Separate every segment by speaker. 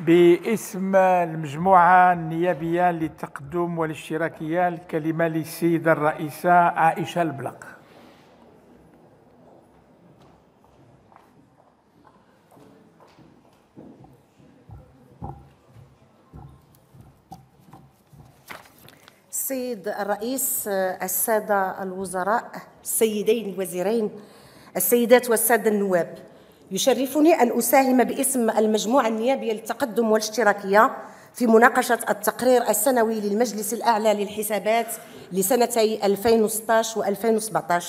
Speaker 1: باسم المجموعة النيابية للتقدم والاشتراكية الكلمة للسيدة الرئيسة عائشة البلق السيد الرئيس السادة الوزراء السيدين الوزيرين السيدات والسادة النواب يشرفني أن أساهم باسم المجموعة النيابية للتقدم والاشتراكية في مناقشة التقرير السنوي للمجلس الأعلى للحسابات لسنتي 2016 و2017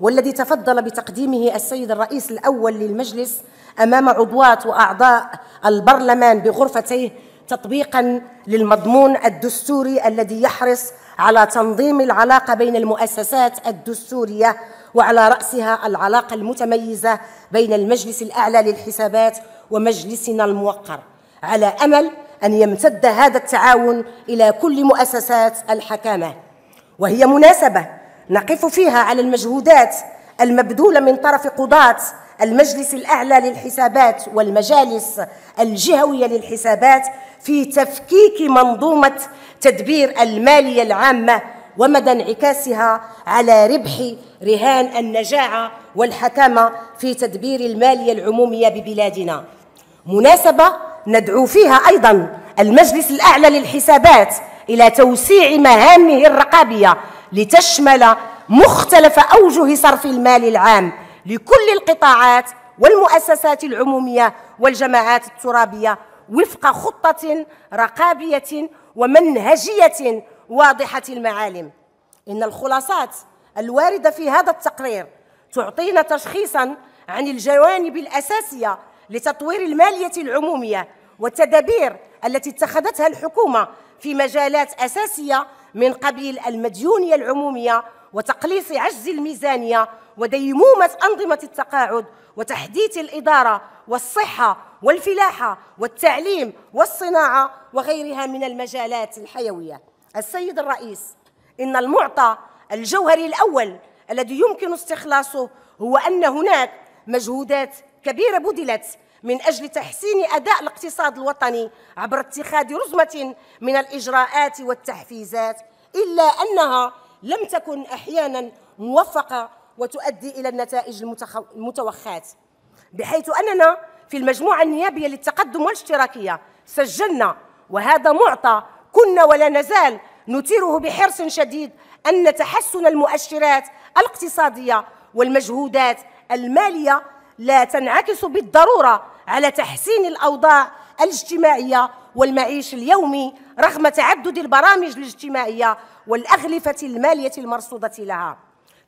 Speaker 1: والذي تفضل بتقديمه السيد الرئيس الأول للمجلس أمام عضوات وأعضاء البرلمان بغرفتيه تطبيقا للمضمون الدستوري الذي يحرص على تنظيم العلاقة بين المؤسسات الدستورية وعلى رأسها العلاقة المتميزة بين المجلس الأعلى للحسابات ومجلسنا الموقر على أمل أن يمتد هذا التعاون إلى كل مؤسسات الحكامة وهي مناسبة نقف فيها على المجهودات المبذولة من طرف قضاة المجلس الأعلى للحسابات والمجالس الجهوية للحسابات في تفكيك منظومة تدبير المالية العامة ومدى انعكاسها على ربح رهان النجاعة والحكامة في تدبير المالية العمومية ببلادنا مناسبة ندعو فيها أيضا المجلس الأعلى للحسابات إلى توسيع مهامه الرقابية لتشمل مختلف أوجه صرف المال العام لكل القطاعات والمؤسسات العمومية والجماعات الترابية وفق خطة رقابية ومنهجية واضحة المعالم إن الخلاصات الواردة في هذا التقرير تعطينا تشخيصا عن الجوانب الأساسية لتطوير المالية العمومية والتدابير التي اتخذتها الحكومة في مجالات أساسية من قبيل المديونية العمومية وتقليص عجز الميزانية وديمومة أنظمة التقاعد وتحديث الإدارة والصحة والفلاحة والتعليم والصناعة وغيرها من المجالات الحيوية السيد الرئيس إن المعطى الجوهري الأول الذي يمكن استخلاصه هو أن هناك مجهودات كبيرة بذلت من أجل تحسين أداء الاقتصاد الوطني عبر اتخاذ رزمة من الإجراءات والتحفيزات إلا أنها لم تكن أحيانا موفقة وتؤدي إلى النتائج المتوخاة بحيث أننا في المجموعة النيابية للتقدم والاشتراكية سجلنا وهذا معطى كنا ولا نزال نثيره بحرص شديد أن تحسن المؤشرات الاقتصادية والمجهودات المالية لا تنعكس بالضرورة على تحسين الأوضاع الاجتماعية والمعيش اليومي رغم تعدد البرامج الاجتماعية والأغلفة المالية المرصودة لها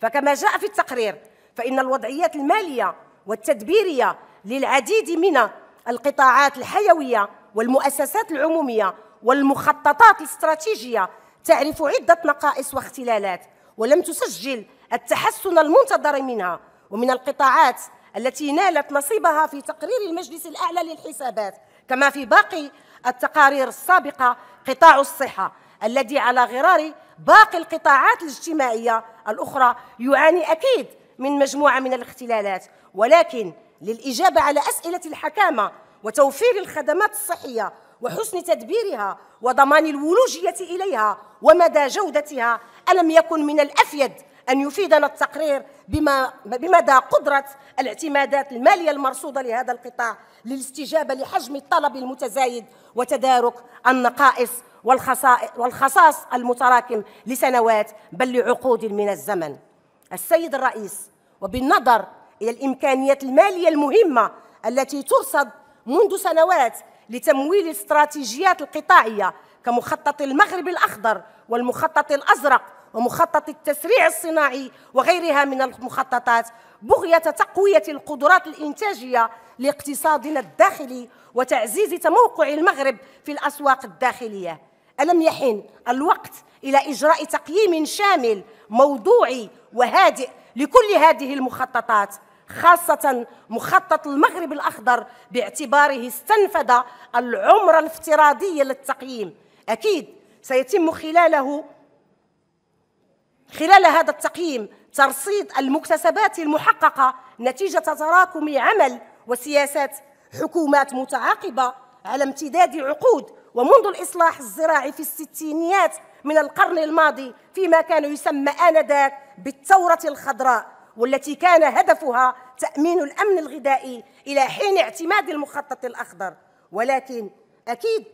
Speaker 1: فكما جاء في التقرير فإن الوضعيات المالية والتدبيرية للعديد من القطاعات الحيوية والمؤسسات العمومية والمخططات الاستراتيجية تعرف عدة نقائص واختلالات ولم تسجل التحسن المنتظر منها ومن القطاعات التي نالت نصيبها في تقرير المجلس الأعلى للحسابات كما في باقي التقارير السابقة قطاع الصحة الذي على غرار باقي القطاعات الاجتماعية الأخرى يعاني أكيد من مجموعة من الاختلالات ولكن للإجابة على أسئلة الحكامة وتوفير الخدمات الصحية وحسن تدبيرها وضمان الولوجية إليها ومدى جودتها ألم يكن من الأفيد أن يفيدنا التقرير بما بمدى قدرة الاعتمادات المالية المرصودة لهذا القطاع للاستجابة لحجم الطلب المتزايد وتدارك النقائص والخصاص المتراكم لسنوات بل لعقود من الزمن السيد الرئيس وبالنظر إلى الإمكانيات المالية المهمة التي ترصد منذ سنوات لتمويل الاستراتيجيات القطاعية كمخطط المغرب الأخضر والمخطط الأزرق ومخطط التسريع الصناعي وغيرها من المخططات بغية تقوية القدرات الإنتاجية لاقتصادنا الداخلي وتعزيز تموقع المغرب في الأسواق الداخلية ألم يحن الوقت إلى إجراء تقييم شامل موضوعي وهادئ لكل هذه المخططات خاصة مخطط المغرب الأخضر باعتباره استنفذ العمر الافتراضي للتقييم أكيد سيتم خلاله خلال هذا التقييم ترصيد المكتسبات المحققة نتيجة تراكم عمل وسياسات حكومات متعاقبة على امتداد عقود ومنذ الإصلاح الزراعي في الستينيات من القرن الماضي فيما كان يسمى آنذاك بالثورة الخضراء والتي كان هدفها تأمين الأمن الغذائي إلى حين اعتماد المخطط الأخضر ولكن أكيد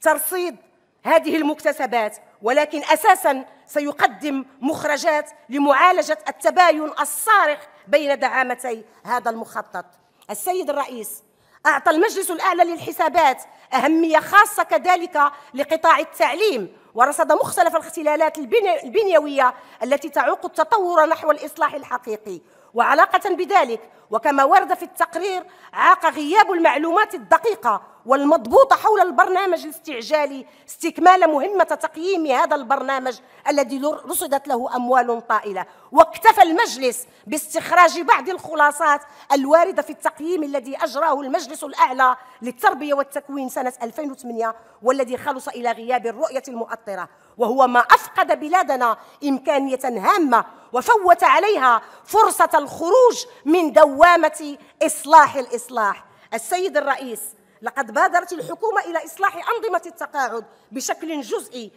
Speaker 1: ترصيد هذه المكتسبات ولكن أساساً سيقدم مخرجات لمعالجة التباين الصارخ بين دعامتي هذا المخطط السيد الرئيس أعطى المجلس الأعلى للحسابات أهمية خاصة كذلك لقطاع التعليم ورصد مختلف الاختلالات البنيوية التي تعوق التطور نحو الإصلاح الحقيقي وعلاقة بذلك وكما ورد في التقرير عاق غياب المعلومات الدقيقة والمضبوطة حول البرنامج الاستعجالي استكمال مهمة تقييم هذا البرنامج الذي رصدت له أموال طائلة واكتفى المجلس باستخراج بعض الخلاصات الواردة في التقييم الذي أجراه المجلس الأعلى للتربية والتكوين سنة 2008 والذي خلص إلى غياب الرؤية المؤطرة وهو ما أفقد بلادنا إمكانية هامة وفوت عليها فرصة الخروج من دوامة دوامة إصلاح الإصلاح السيد الرئيس لقد بادرت الحكومة إلى إصلاح أنظمة التقاعد بشكل جزئي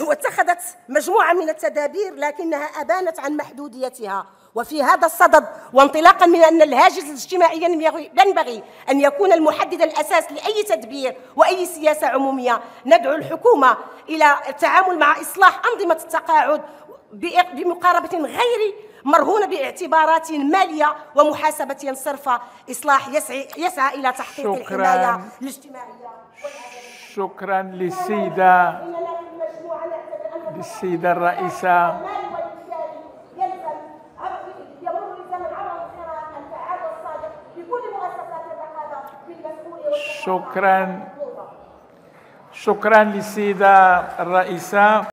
Speaker 1: واتخذت مجموعة من التدابير لكنها أبانت عن محدوديتها وفي هذا الصدد وانطلاقا من أن الهاجس الاجتماعي ينبغي أن يكون المحدد الأساس لأي تدبير وأي سياسة عمومية ندعو الحكومة إلى التعامل مع إصلاح أنظمة التقاعد بمقاربة غير مرهونة باعتبارات مالية ومحاسبة صرفة إصلاح يسعي, يسعى إلى تحقيق الحماية الاجتماعية شكرا للسيدة للسيدة الرئيسة شكرا شكرا للسيدة الرئيسة